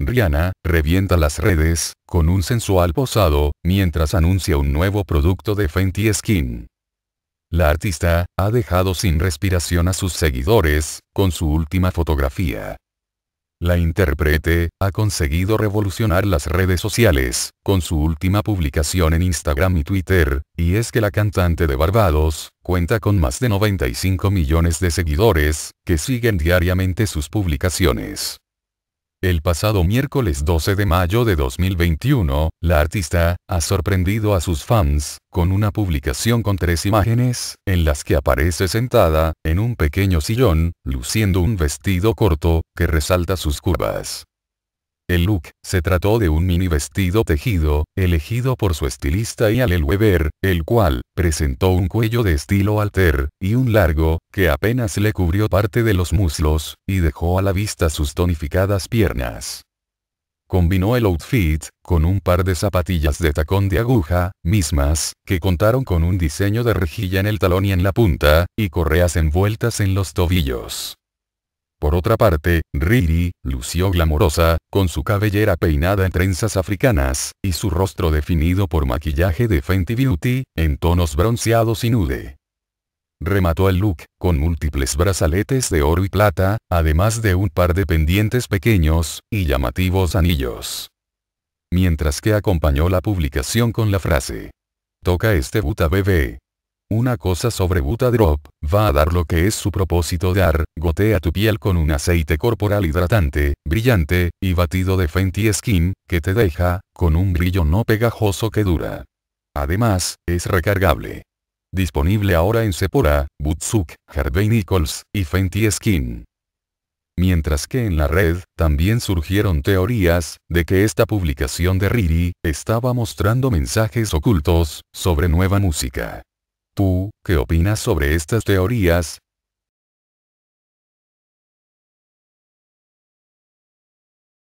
Rihanna, revienta las redes, con un sensual posado, mientras anuncia un nuevo producto de Fenty Skin. La artista, ha dejado sin respiración a sus seguidores, con su última fotografía. La intérprete, ha conseguido revolucionar las redes sociales, con su última publicación en Instagram y Twitter, y es que la cantante de Barbados, cuenta con más de 95 millones de seguidores, que siguen diariamente sus publicaciones. El pasado miércoles 12 de mayo de 2021, la artista, ha sorprendido a sus fans, con una publicación con tres imágenes, en las que aparece sentada, en un pequeño sillón, luciendo un vestido corto, que resalta sus curvas. El look, se trató de un mini vestido tejido, elegido por su estilista y el Weber, el cual, presentó un cuello de estilo alter, y un largo, que apenas le cubrió parte de los muslos, y dejó a la vista sus tonificadas piernas. Combinó el outfit, con un par de zapatillas de tacón de aguja, mismas, que contaron con un diseño de rejilla en el talón y en la punta, y correas envueltas en los tobillos. Por otra parte, Riri, lució glamorosa, con su cabellera peinada en trenzas africanas, y su rostro definido por maquillaje de Fenty Beauty, en tonos bronceados y nude. Remató el look, con múltiples brazaletes de oro y plata, además de un par de pendientes pequeños, y llamativos anillos. Mientras que acompañó la publicación con la frase. Toca este buta bebé. Una cosa sobre Butadrop, va a dar lo que es su propósito dar, gotea tu piel con un aceite corporal hidratante, brillante, y batido de Fenty Skin, que te deja, con un brillo no pegajoso que dura. Además, es recargable. Disponible ahora en Sephora, Butzuk, Harvey Nichols, y Fenty Skin. Mientras que en la red, también surgieron teorías, de que esta publicación de Riri, estaba mostrando mensajes ocultos, sobre nueva música. ¿Tú, qué opinas sobre estas teorías?